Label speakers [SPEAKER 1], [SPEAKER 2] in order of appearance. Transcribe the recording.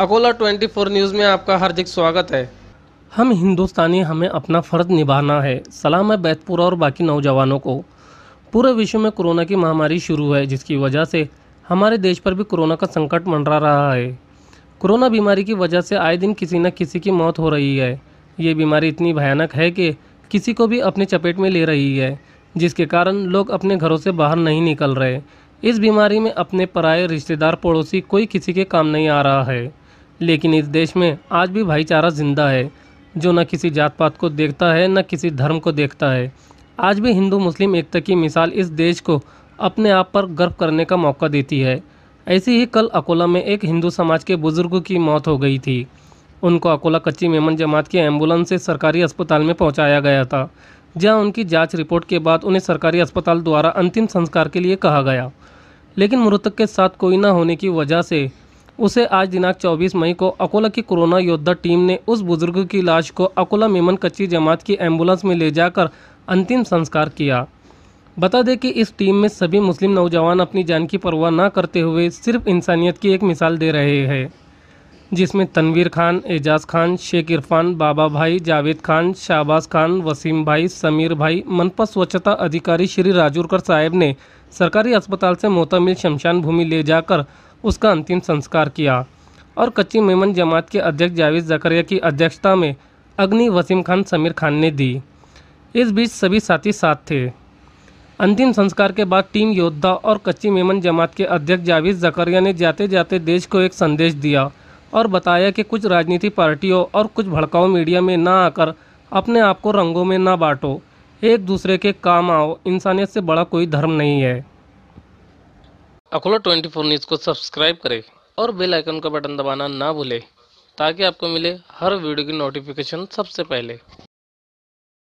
[SPEAKER 1] Akola 24 news में आपका हार्दिक स्वागत है हम हिंदुस्तानी हमें अपना फ़र्ज निभाना है सलाम है बैतपुरा और बाकी नौजवानों को पूरे विश्व में कोरोना की महामारी शुरू है जिसकी वजह से हमारे देश पर भी कोरोना का संकट मंडरा रहा है कोरोना बीमारी की वजह से आए दिन किसी न किसी की मौत हो रही है ये बीमारी इतनी भयानक है कि किसी को भी अपने चपेट में ले रही है जिसके कारण लोग अपने घरों से बाहर नहीं निकल रहे इस बीमारी में अपने पराए रिश्तेदार पड़ोसी कोई किसी के काम नहीं आ रहा है लेकिन इस देश में आज भी भाईचारा जिंदा है जो न किसी जात पात को देखता है न किसी धर्म को देखता है आज भी हिंदू मुस्लिम एकता की मिसाल इस देश को अपने आप पर गर्व करने का मौका देती है ऐसे ही कल अकोला में एक हिंदू समाज के बुजुर्ग की मौत हो गई थी उनको अकोला कच्ची मेमन जमात की एम्बुलेंस से सरकारी अस्पताल में पहुंचाया गया था जहां उनकी जांच रिपोर्ट के बाद उन्हें सरकारी अस्पताल द्वारा अंतिम संस्कार के लिए कहा गया लेकिन मृतक के साथ कोई न होने की वजह से उसे आज दिनांक 24 मई को अकोला की कोरोना योद्धा टीम ने उस बुजुर्ग की लाश को अकोला मेमन कच्ची जमात की एम्बुलेंस में ले जाकर अंतिम संस्कार किया बता दें कि इस टीम में सभी मुस्लिम नौजवान अपनी जान की परवाह न करते हुए सिर्फ इंसानियत की एक मिसाल दे रहे हैं जिसमें तनवीर खान एजाज खान शेख इरफान बाबा भाई जावेद खान शाहबाज खान वसीम भाई समीर भाई मनपा स्वच्छता अधिकारी श्री राजूरकर साहेब ने सरकारी अस्पताल से मोहतमिल शमशान भूमि ले जाकर उसका अंतिम संस्कार किया और कच्ची मेमन जमात के अध्यक्ष जावेद जकरिया की अध्यक्षता में अग्नि वसीम खान समीर खान ने दी इस बीच सभी साथी साथ थे अंतिम संस्कार के बाद टीम योद्धा और कच्ची मेमन जमात के अध्यक्ष जावेद जकरिया ने जाते जाते देश को एक संदेश दिया और बताया कि कुछ राजनीति पार्टियों और कुछ भड़काऊ मीडिया में ना आकर अपने आप को रंगों में ना बांटो एक दूसरे के काम आओ इंसानियत से बड़ा कोई धर्म नहीं है अकोला 24 न्यूज़ को सब्सक्राइब करें और बेल आइकन का बटन दबाना ना भूलें ताकि आपको मिले हर वीडियो की नोटिफिकेशन सबसे पहले